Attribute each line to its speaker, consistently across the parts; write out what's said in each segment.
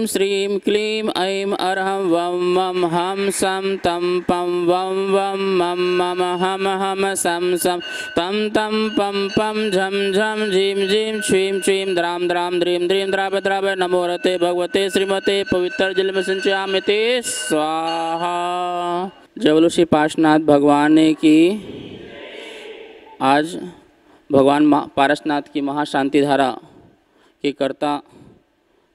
Speaker 1: ह्रीं श्रीं क्लीं ऐं अर्हं वं वं हम सं तं पं वं वं मं मम हम हम सं सं तं तं पं पं झं झं झीं झीं श्रीं श्रीं द्रां द्रां द्रीं द्रीं द्राव द्राव नमो रते भगवते श्रीमते पवित्र जल में सिंचयामि ते स्वाहा जय श्री पार्शनाथ भगवान ने की आज भगवान पारसनाथ की महाशांति धारा के कर्ता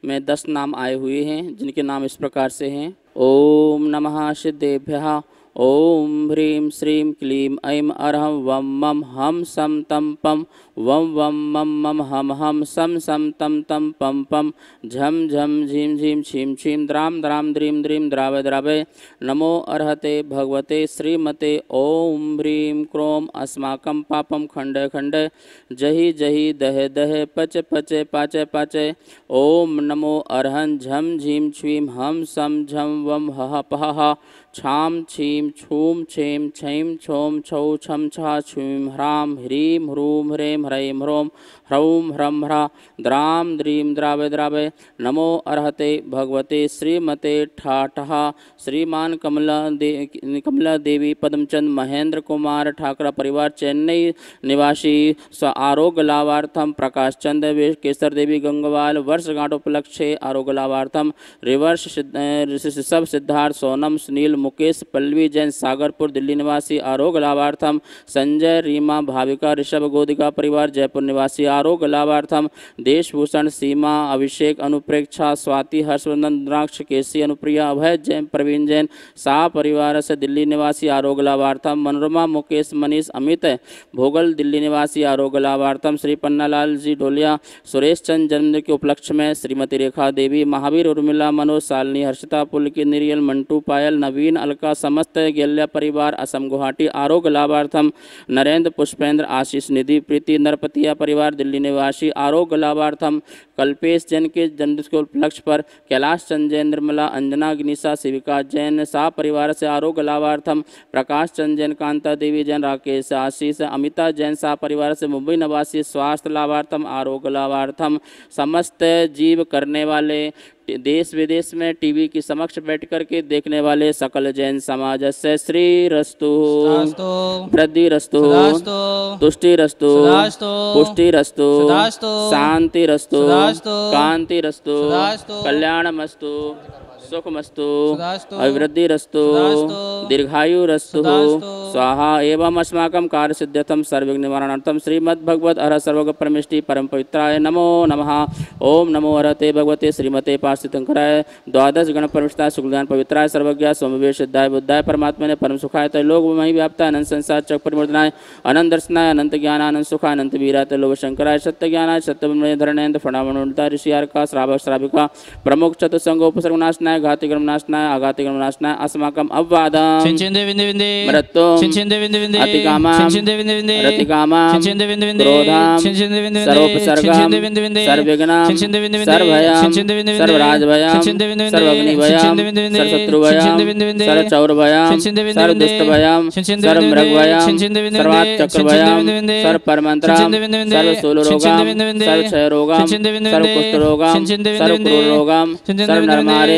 Speaker 1: में दस नाम आए हुए हैं जिनके नाम इस प्रकार से हैं ओम नमः सिद्धेभ्य ओम ह्रीं श्रीं क्लीं ऐं अर्हं वं मं हं सं तं पं वं वं मं मं हं हं सं सं तं तं पं पं झं झं झीं झीं छीं छीं द्रां द्रां द्रीं द्रीं द्रावे द्रावे नमो अर्हते भगवते श्रीमते ओं ह्रीं क्रों अस्माकं पापं खंडे खंडे जहि जहि दहे दहे पच पचे पाचय पाचे ओं नमो अर्हं झं झीं छीं हं सं झं वं हः पहः छाम छीम छूम छेम छैम छोम छौ छम छा छूम ह्राम ह्रीम ह्रूम ह्रेम ह्रैम ह्रोम ह्रौम ह्रम ह्रा द्राम द्रीम द्रावे द्रावे नमो अर्हते भगवते श्रीमते ठाठहा श्रीमान कमला दे कमला देवी पद्मचंद महेंद्र कुमार ठाकरा परिवार चेन्नई निवासी स्व आरोग्य लाभार्थम प्रकाश चंद केसर देवी गंगवाल वर्षगांठ उपलक्ष्य आरोग्य लाभार्थम रिवर्ष सिद्ध, सिद्धार्थ सोनम सुनील मुकेश पल्लवी जैन सागरपुर दिल्ली निवासी आरोग्य लाभार्थम संजय रीमा भाविका ऋषभ गोदिका परिवार जयपुर निवासी आरोग्य लाभार्थम देशभूषण सीमा अभिषेक अनुप्रेक्षा स्वाति हर्षवर्धन द्राक्ष केसी अनुप्रिया अभय जैन प्रवीण जैन शाह परिवार से दिल्ली निवासी आरोग्य लाभार्थम मनोरमा मुकेश मनीष अमित भोगल दिल्ली निवासी आरोग्य लाभार्थम श्री पन्नालाल जी डोलिया सुरेश चंद जन्मदिन के उपलक्ष्य में श्रीमती रेखा देवी महावीर उर्मिला मनोज सालनी हर्षिता पुल की निरियल मंटू पायल नवीन दिन अलका समस्त गेल्य परिवार असम गुवाहाटी आरोग्य लाभार्थम नरेंद्र पुष्पेंद्र आशीष निधि प्रीति नरपतिया परिवार दिल्ली निवासी आरोग्य लाभार्थम कल्पेश जैन के जन्मदिन के उपलक्ष्य पर कैलाश चंद जैन निर्मला अंजना अग्निशा शिविका जैन शाह परिवार से आरोग्य लाभार्थम प्रकाश चंद जैन कांता देवी जैन राकेश आशीष अमिता जैन शाह परिवार से मुंबई निवासी स्वास्थ्य लाभार्थम आरोग्य लाभार्थम समस्त जीव करने वाले देश विदेश में टीवी की समक्ष बैठ करके देखने वाले सकल जैन समाज से श्री रस्तु वृद्धि रस्तु तुष्टि रस्तु पुष्टि रस्तु शांति रस्तु कांति रस्तु कल्याण मस्तु सुखमस्तु अभिवृद्धिरस्तु दीर्घायुरस्तु स्वाहा एवं अस्माकं कार्यसिद्ध्यर्थं सर्वनिवारणार्थं श्रीमद्भगवत अर सर्वग परमिष्टि परम पवित्राय नमो नमः ओम नमो अरहते भगवते श्रीमते पार्षितंकराय द्वादश गण परमिष्ठा शुक्लदान पवित्राय सर्वज्ञ सोमवेश सिद्धाय बुद्धाय परमात्मा ने परम सुखाय तय लोग मही व्याप्ता अनंत संसार चक परिवर्तनाय अनंत दर्शनाय अनंत ज्ञान अनंत सुखा अनंत वीरा तय लोग शंकराय सत्य ज्ञानाय सत्य धरणेन्द्र फणाम ऋषि का श्रावक श्राविका प्रमुख चतुसंगोपसर्गनाशनाय है घाति क्रम है आघाति क्रम विंदे अस्माकम् अववादम् छिंचिन्दे विन्दे विन्दे विंदे छिंचिन्दे विन्दे विन्दे अतिकामम् छिंचिन्दे विंदे विन्दे रतिकामम् छिंचिन्दे विन्दे विन्दे विंदे छिंचिन्दे विन्दे विन्दे चिंचिंदे विंदे विंदे सर्व सर्वविघ्नम् छिंचिन्दे विन्दे विंदे सर्वभयम् छिंचिन्दे विन्दे विन्दे सर्वराजभयम् विंदे विन्दे विन्दे सर्वग्निभयम् सर्वशत्रुभयम् सर्वचौरभयम् विंदे सर्वमृगभयम् सर्वाचक्रभयम् सर्वपरमन्त्रम् चिंचिंदे विंदे विंदे सर्व नरमारे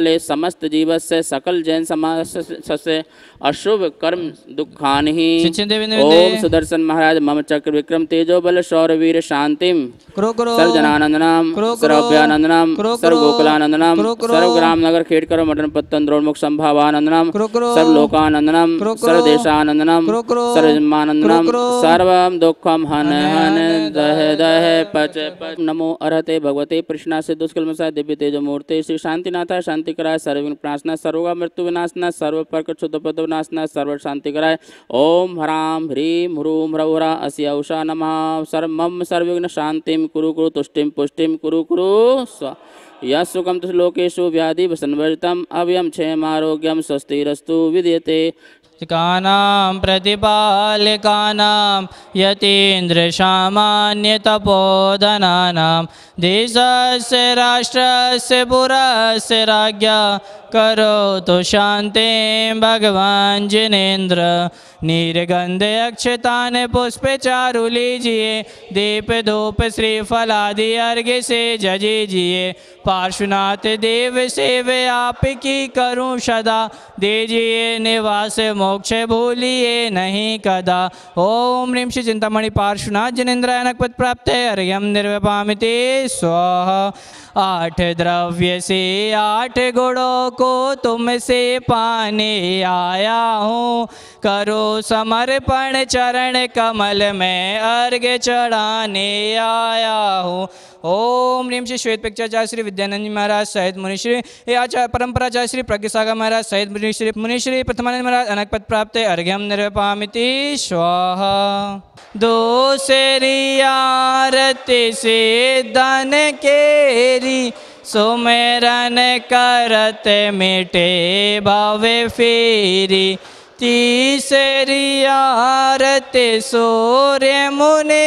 Speaker 1: वाले समस्त जीव से सकल जैन समाज से अशुभ कर्म दुखान ही ओम सुदर्शन महाराज मम चक्र विक्रम तेजो बल शौर वीर शांतिम नगर खेड करो मटन पत्तन द्रोणमुख दुखम हन हन दह दह पच नमो अर्हते भगवते कृष्णा से दिव्य तेजो मूर्ति श्री शांतिनाथ शांति शांति कराय सर्वघ्न प्राशना सर्वगा मृत्यु विनाशना सर्व प्रकट शुद्ध पद विनाशना सर्व शांति कराए ओम ह्राम ह्रीम ह्रूम ह्रव ह्रा असी औषा नम सर्व मम सर्वघ्न शांति कुरु कुरु तुष्टि पुष्टि कुरु कुरु स्व सुखम तुलोकेशु व्याधि वसनवर्जितम अव्यम क्षेम आरोग्यम स्वस्तिरस्तु विद्यते
Speaker 2: नां
Speaker 1: प्रतिपालिकानां
Speaker 2: यतीन्द्रसामान्यतपोधनानां देशस्य राष्ट्रस्य पुरस्य राज्ञा करो तो शांति भगवान जिनेन्द्र निर्गंध ने पुष्प चारु लीजिए दीप धूप श्री फलादि अर्घ्य से जजीजिए पार्श्वनाथ देव सेवे आपकी करूं सदा दीजिए निवास मोक्ष भूलिए नहीं कदा ओम ह्रीं श्री चिंतामणि पार्श्वनाथ जिनेन्द्रायनक पद प्राप्त अर्घ्यम निर्वपामिति स्वाहा आठ द्रव्य से आठ गुणों को तुमसे पाने आया हूँ करो समर्पण चरण कमल में अर्घ चढ़ाने आया हूँ ओम रीम श्री श्वेत पिक्चाचार्य श्री विद्यानंद महाराज सहित मुनिश्री आचार्य परंपराचार्य श्री प्रज्ञ सागर महाराज सहित मुनिश्री मुनिश्री प्रथमानंद महाराज पद प्राप्त अर्घ्यम निरपामिति स्वाहा दो आरती से धन केरी सुमेरन करत मिटे भावे फेरी तीसरी आरत सूर्य मुनिंदा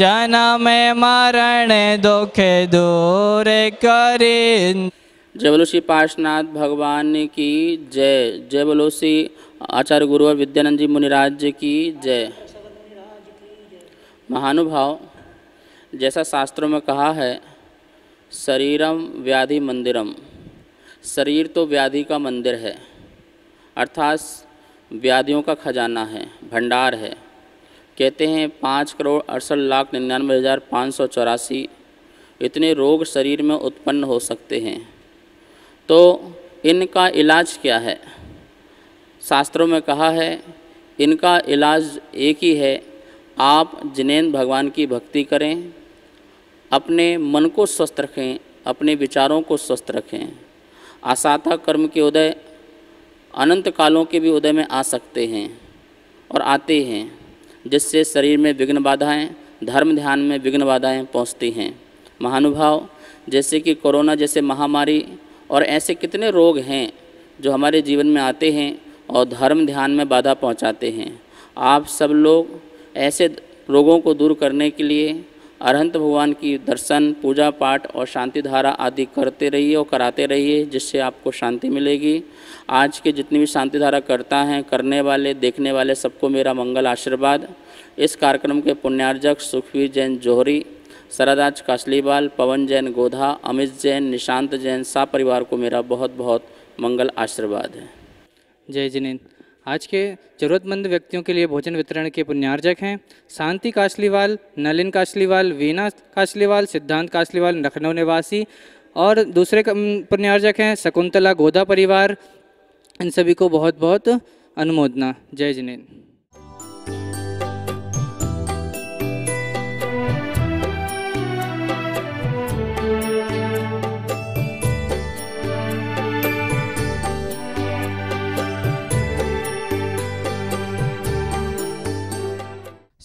Speaker 2: જનમે મરણે દુઃખે
Speaker 1: जय बोलो श्री पार्शनाथ भगवान की जय जय श्री आचार्य और विद्यानंद जी मुनिराज की जय महानुभाव जैसा शास्त्रों में कहा है शरीरम व्याधि मंदिरम शरीर तो व्याधि का मंदिर है अर्थात व्याधियों का खजाना है भंडार है कहते हैं पाँच करोड़ अड़सठ लाख निन्यानवे हज़ार पाँच सौ चौरासी इतने रोग शरीर में उत्पन्न हो सकते हैं तो इनका इलाज क्या है शास्त्रों में कहा है इनका इलाज एक ही है आप जिनेन्द्र भगवान की भक्ति करें अपने मन को स्वस्थ रखें अपने विचारों को स्वस्थ रखें आसाता कर्म के उदय अनंत कालों के भी उदय में आ सकते हैं और आते हैं जिससे शरीर में विघ्न बाधाएं धर्म ध्यान में विघ्न बाधाएं पहुंचती हैं महानुभाव जैसे कि कोरोना जैसे महामारी और ऐसे कितने रोग हैं जो हमारे जीवन में आते हैं और धर्म ध्यान में बाधा पहुंचाते हैं आप सब लोग ऐसे रोगों को दूर करने के लिए अरहंत भगवान की दर्शन पूजा पाठ और शांति धारा आदि करते रहिए और कराते रहिए जिससे आपको शांति मिलेगी आज के जितनी भी शांति धारा करता हैं करने वाले देखने वाले सबको मेरा मंगल आशीर्वाद इस कार्यक्रम के पुण्यार्जक सुखवीर जैन जोहरी सरदाज कासलीवाल पवन जैन गोधा अमित जैन निशांत जैन सा परिवार को मेरा बहुत बहुत मंगल आशीर्वाद है
Speaker 2: जय जिनेन्द्र आज के जरूरतमंद व्यक्तियों के लिए भोजन वितरण के पुण्यार्जक हैं शांति कासलीवाल नलिन कासलीवाल वीना कासलीवाल सिद्धांत कासलीवाल लखनऊ निवासी और दूसरे पुण्यार्जक हैं शकुंतला गोदा परिवार इन सभी को बहुत बहुत अनुमोदना जय जिनेन्द्र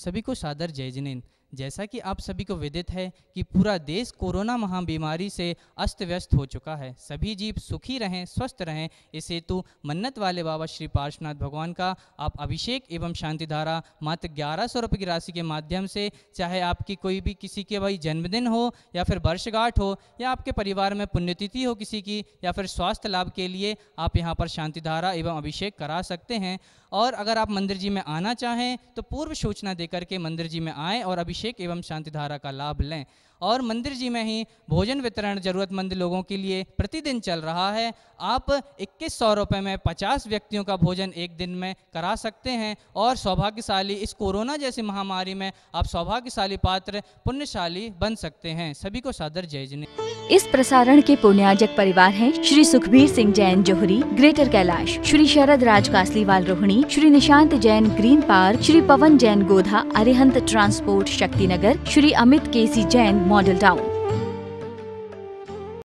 Speaker 2: सभी को सादर जय जिनेन्द्र जैसा कि आप सभी को विदित है कि पूरा देश कोरोना महाबीमारी से अस्त व्यस्त हो चुका है सभी जीव सुखी रहें स्वस्थ रहें इस हेतु मन्नत वाले बाबा श्री पार्श्वनाथ भगवान का आप अभिषेक एवं शांति धारा मात्र ग्यारह सौ रुपये की राशि के माध्यम से चाहे आपकी कोई भी किसी के भाई जन्मदिन हो या फिर वर्षगांठ हो या आपके परिवार में पुण्यतिथि हो किसी की या फिर स्वास्थ्य लाभ के लिए आप यहाँ पर शांति धारा एवं अभिषेक करा सकते हैं और अगर आप मंदिर जी में आना चाहें तो पूर्व सूचना देकर के मंदिर जी में आएँ और अभिषेक अभिषेक एवं शांति धारा का लाभ लें और मंदिर जी में ही भोजन वितरण ज़रूरतमंद लोगों के लिए प्रतिदिन चल रहा है आप इक्कीस सौ रुपये में पचास व्यक्तियों का भोजन एक दिन में करा सकते हैं और सौभाग्यशाली इस कोरोना जैसी महामारी में आप सौभाग्यशाली पात्र पुण्यशाली बन सकते हैं
Speaker 1: सभी को सादर जय जिने
Speaker 2: इस प्रसारण के पुण्याजक परिवार हैं Shri Sukhbir Singh Jain Johri greater Kailash Shri Sharad Raj Kasliwal Rohini Shri Nishant Jain green park Shri Pawan Jain Godha Arihant transport Shaktinagar Shri Amit KC Jain model town.